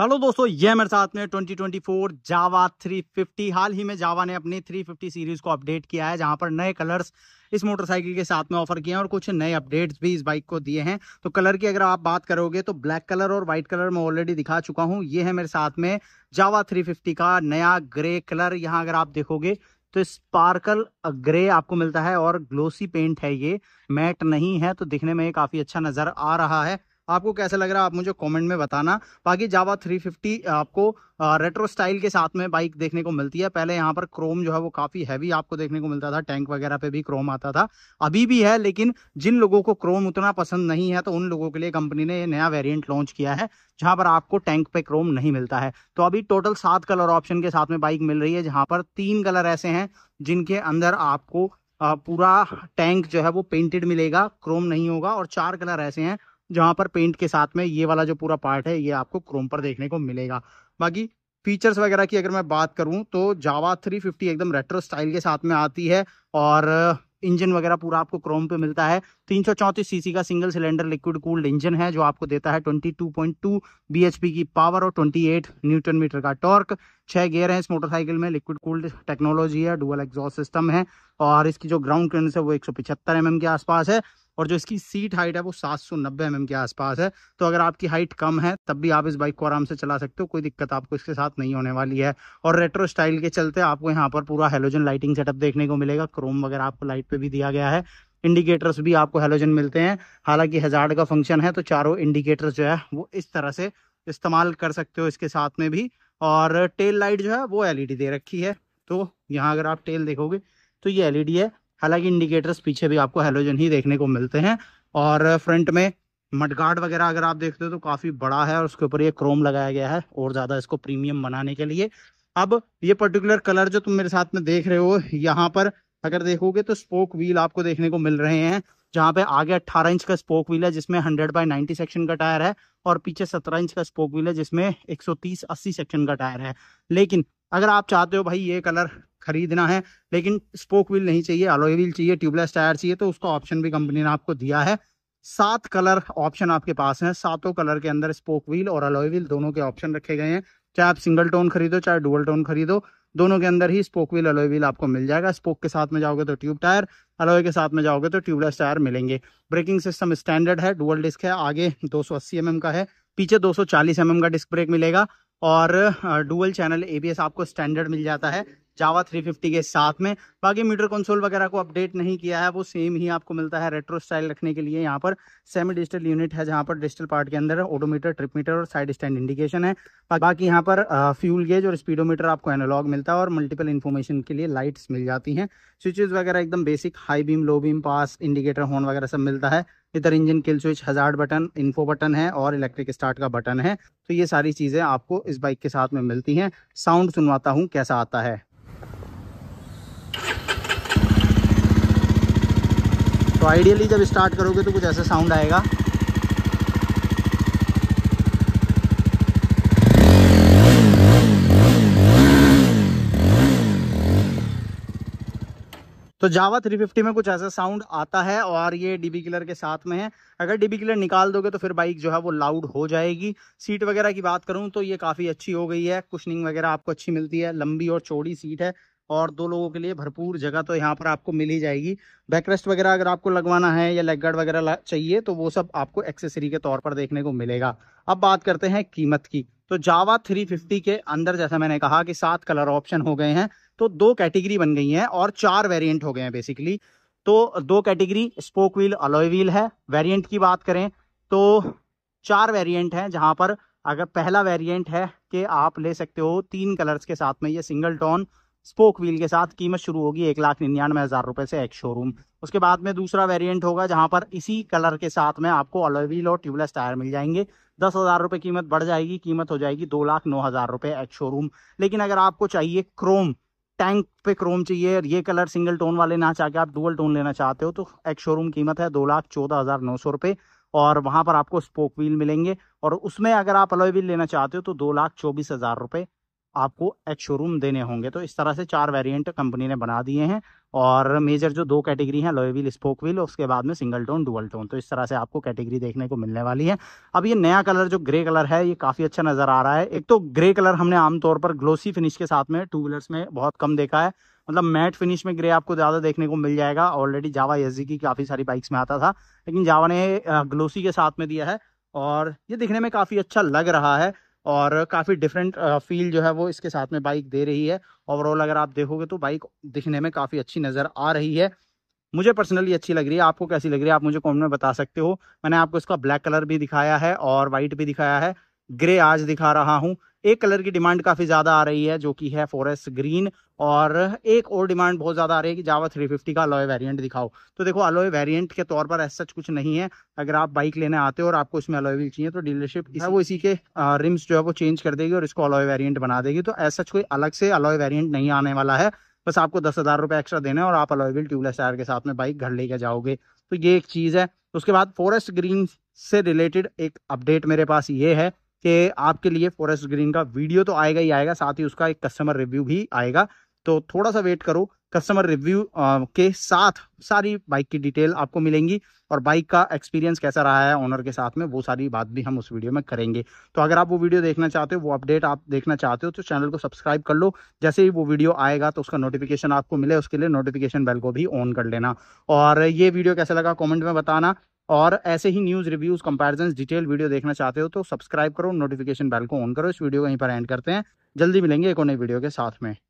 hello दोस्तों ये मेरे साथ में 2024 जावा 350 हाल ही में जावा ने अपनी 350 सीरीज को अपडेट किया है जहां पर नए कलर्स इस मोटरसाइकिल के साथ में ऑफर किए हैं और कुछ नए अपडेट्स भी इस बाइक को दिए हैं तो कलर की अगर आप बात करोगे तो ब्लैक कलर और व्हाइट कलर मैं ऑलरेडी दिखा चुका हूं ये है मेरे साथ में जावा थ्री का नया ग्रे कलर यहाँ अगर आप देखोगे तो स्पार्कल ग्रे आपको मिलता है और ग्लोसी पेंट है ये मैट नहीं है तो दिखने में काफ़ी अच्छा नज़र आ रहा है आपको कैसा लग रहा है आप मुझे कॉमेंट में बताना बाकी जावा थ्री आपको रेट्रो स्टाइल के साथ में बाइक देखने को मिलती है पहले यहाँ पर क्रोम जो है वो काफ़ी हैवी आपको देखने को मिलता था टैंक वगैरह पे भी क्रोम आता था अभी भी है लेकिन जिन लोगों को क्रोम उतना पसंद नहीं है तो उन लोगों के लिए कंपनी ने नया वेरियंट लॉन्च किया है जहां पर आपको टैंक पे क्रोम नहीं मिलता है तो अभी टोटल सात कलर ऑप्शन के साथ में बाइक मिल रही है जहां पर तीन कलर ऐसे हैं जिनके अंदर आपको पूरा टैंक जो है वो पेंटेड मिलेगा क्रोम नहीं होगा और चार कलर ऐसे हैं जहाँ पर पेंट के साथ में ये वाला जो पूरा पार्ट है ये आपको क्रोम पर देखने को मिलेगा बाकी फीचर्स वगैरह की अगर मैं बात करूं तो जावा 350 एकदम रेट्रो स्टाइल के साथ में आती है और इंजन uh, वगैरह पूरा आपको क्रोम पे मिलता है तीन सीसी का single cylinder liquid cooled engine है जो आपको देता है 22.2 बीएचपी की पावर और 28 न्यूटन मीटर का टॉर्क छह गियर है इस मोटरसाइकिल में लिक्विड कूल्ड टेक्नोलॉजी है डुअल एग्जॉस्ट सिस्टम है और इसकी जो ग्राउंड क्लियरेंस है वो एक सौ mm के आसपास है और जो इसकी सीट हाइट है वो सात सौ नब्बे एम mm के आसपास है तो अगर आपकी हाइट कम है तब भी आप इस बाइक को आराम से चला सकते हो कोई दिक्कत आपको इसके साथ नहीं होने वाली है और रेट्रो स्टाइल के चलते आपको यहाँ पर पूरा हेलोजन लाइटिंग सेटअप देखने को मिलेगा क्रोम वगैरह आपको लाइट पे भी दिया गया है इंडिकेटर्स भी आपको हेलोजन मिलते हैं हालांकि हजार्ड का फंक्शन है तो चारों इंडिकेटर्स जो है वो इस तरह से इस्तेमाल कर सकते हो इसके साथ में भी और टेल लाइट जो है वो एलईडी दे रखी है तो यहाँ अगर आप टेल देखोगे तो ये एलईडी है हालांकि इंडिकेटर्स पीछे भी आपको हेलोजन ही देखने को मिलते हैं और फ्रंट में मडगार्ड वगैरह अगर आप देखते हो तो काफ़ी बड़ा है और उसके ऊपर ये क्रोम लगाया गया है और ज़्यादा इसको प्रीमियम बनाने के लिए अब ये पर्टिकुलर कलर जो तुम मेरे साथ में देख रहे हो यहाँ पर अगर देखोगे तो स्पोक व्हील आपको देखने को मिल रहे हैं जहाँ पे आगे 18 इंच का स्पोक व्हील है जिसमें 100 बाय 90 सेक्शन का टायर है और पीछे 17 इंच का स्पोक व्हील है जिसमें 130 80 सेक्शन का टायर है लेकिन अगर आप चाहते हो भाई ये कलर खरीदना है लेकिन स्पोक व्हील नहीं चाहिए अलोई व्हील चाहिए ट्यूबलेस टायर चाहिए तो उसका ऑप्शन भी कंपनी ने आपको दिया है सात कलर ऑप्शन आपके पास है सातों कलर के अंदर स्पोक व्हील और अलोई व्हील दोनों के ऑप्शन रखे गए हैं चाहे आप सिंगल टोन खरीदो चाहे डुअल टोन खरीदो दोनों के अंदर ही स्पोक व्हील अलोई व्हील आपको मिल जाएगा स्पोक के साथ में जाओगे तो ट्यूब टायर अलोई के साथ में जाओगे तो ट्यूबलेस टायर मिलेंगे ब्रेकिंग सिस्टम स्टैंडर्ड है डुअल डिस्क है आगे 280 सौ mm का है पीछे 240 सौ mm का डिस्क ब्रेक मिलेगा और डुअल चैनल एबीएस आपको स्टैंडर्ड मिल जाता है जावा 350 के साथ में बाकी मीटर कंसोल वगैरह को अपडेट नहीं किया है वो सेम ही आपको मिलता है रेट्रो स्टाइल रखने के लिए यहाँ पर सेमी डिजिटल यूनिट है जहाँ पर डिजिटल पार्ट के अंदर ऑटोमीटर ट्रिप मीटर और साइड स्टैंड इंडिकेशन है बाकी यहाँ पर फ्यूल गेज और स्पीडोमीटर आपको एनोलॉग मिलता है और मल्टीपल इन्फॉर्मेशन के लिए लाइट्स मिल जाती हैं स्विचेज वगैरह एकदम basic high beam low beam pass indicator horn वगैरह सब मिलता है इधर engine kill switch hazard button info button है और इलेक्ट्रिक स्टार्ट का बटन है तो ये सारी चीज़ें आपको इस बाइक के साथ में मिलती हैं साउंड सुनवाता हूँ कैसा आता है तो आइडियली जब स्टार्ट करोगे तो कुछ ऐसा साउंड आएगा तो जावा 350 में कुछ ऐसा साउंड आता है और ये डीबी किलर के साथ में है अगर डीबी किलर निकाल दोगे तो फिर बाइक जो है वो लाउड हो जाएगी सीट वगैरह की बात करूं तो ये काफ़ी अच्छी हो गई है कुशनिंग वगैरह आपको अच्छी मिलती है लंबी और चौड़ी सीट है और दो लोगों के लिए भरपूर जगह तो यहाँ पर आपको मिल ही जाएगी बैकरेस्ट वगैरह अगर आपको लगवाना है या लेग गार्ड वगैरह चाहिए तो वो सब आपको एक्सेसरी के तौर पर देखने को मिलेगा अब बात करते हैं कीमत की तो जावा 350 के अंदर जैसा मैंने कहा कि सात कलर ऑप्शन हो गए हैं तो दो कैटेगरी बन गई हैं और चार वेरिएंट हो गए हैं बेसिकली तो दो category spoke wheel alloy wheel है वेरिएंट की बात करें तो चार वेरिएंट हैं जहां पर अगर पहला वेरिएंट है कि आप ले सकते हो तीन कलर्स के साथ में ये सिंगल टोन स्पोक व्हील के साथ कीमत शुरू होगी एक लाख निन्यानवे हज़ार रुपए से एक शोरूम उसके बाद में दूसरा वेरिएंट होगा जहां पर इसी कलर के साथ में आपको अलॉय व्हील और ट्यूबलेस टायर मिल जाएंगे दस हज़ार रुपये कीमत बढ़ जाएगी कीमत हो जाएगी दो लाख नौ हज़ार रुपए एक शोरूम लेकिन अगर आपको चाहिए क्रोम टैंक पे क्रोम चाहिए और ये कलर सिंगल टोन वाले ना चाह के आप डुअल टोन लेना चाहते हो तो एक शोरूम कीमत है दो लाख चौदह हज़ार नौ सौ रुपए और वहां पर आपको स्पोक व्हील मिलेंगे और उसमें अगर आप अलॉय व्हील लेना चाहते हो तो दो लाख चौबीस हज़ार रुपए आपको एक शोरूम देने होंगे तो इस तरह से चार वेरिएंट कंपनी ने बना दिए हैं और मेजर जो दो कैटेगरी हैं लोएविल स्पोक व्हील उसके बाद में सिंगल टोन डुअल टोन तो इस तरह से आपको कैटेगरी देखने को मिलने वाली है अब ये नया कलर जो ग्रे कलर है ये काफ़ी अच्छा नज़र आ रहा है एक तो ग्रे कलर हमने आमतौर पर ग्लोसी फिनिश के साथ में टू व्हीलर्स में बहुत कम देखा है मतलब मैट फिनिश में ग्रे आपको ज़्यादा देखने को मिल जाएगा ऑलरेडी जावा एस की काफ़ी सारी बाइक्स में आता था लेकिन जावा ने ग्लोसी के साथ में दिया है और ये दिखने में काफ़ी अच्छा लग रहा है और काफ़ी डिफरेंट फील जो है वो इसके साथ में बाइक दे रही है ओवरऑल अगर आप देखोगे तो बाइक दिखने में काफ़ी अच्छी नज़र आ रही है मुझे पर्सनली अच्छी लग रही है आपको कैसी लग रही है आप मुझे कमेंट में बता सकते हो मैंने आपको इसका ब्लैक कलर भी दिखाया है और वाइट भी दिखाया है ग्रे आज दिखा रहा हूँ एक कलर की डिमांड काफ़ी ज़्यादा आ रही है जो कि है फॉरेस्ट ग्रीन और एक और डिमांड बहुत ज़्यादा आ रही है कि जावा 350 का अलॉय वेरिएंट दिखाओ तो देखो अलॉय वेरिएंट के तौर पर ऐसा कुछ नहीं है अगर आप बाइक लेने आते हो और आपको इसमें अलॉय व्हील चाहिए तो डीलरशिप इस वो इसी के रिम्स जो है वो चेंज कर देगी और इसको अलॉय वेरियंट बना देगी तो ऐसा कोई अलग से अलॉय वेरियंट नहीं आने वाला है बस आपको दस हज़ार एक्स्ट्रा देना है और आप अलॉयबल ट्यूबलेस टायर के साथ में बाइक घर लेके जाओगे तो ये एक चीज़ है उसके बाद फॉरेस्ट ग्रीन से रिलेटेड एक अपडेट मेरे पास ये है कि आपके लिए फॉरेस्ट ग्रीन का वीडियो तो आएगा ही आएगा साथ ही उसका एक कस्टमर रिव्यू भी आएगा तो थोड़ा सा वेट करो कस्टमर रिव्यू के साथ सारी बाइक की डिटेल आपको मिलेंगी और बाइक का एक्सपीरियंस कैसा रहा है ओनर के साथ में वो सारी बात भी हम उस वीडियो में करेंगे तो अगर आप वो वीडियो देखना चाहते हो वो अपडेट आप देखना चाहते हो तो चैनल को सब्सक्राइब कर लो जैसे ही वो वीडियो आएगा तो उसका नोटिफिकेशन आपको मिले उसके लिए नोटिफिकेशन बेल को भी ऑन कर लेना और ये वीडियो कैसा लगा कॉमेंट में बताना और ऐसे ही news reviews comparison detail video देखना चाहते हो तो सब्सक्राइब करो नोटिफिकेशन बेल को ऑन करो इस वीडियो को यहीं पर एंड करते हैं जल्दी मिलेंगे एक और नई वीडियो के साथ में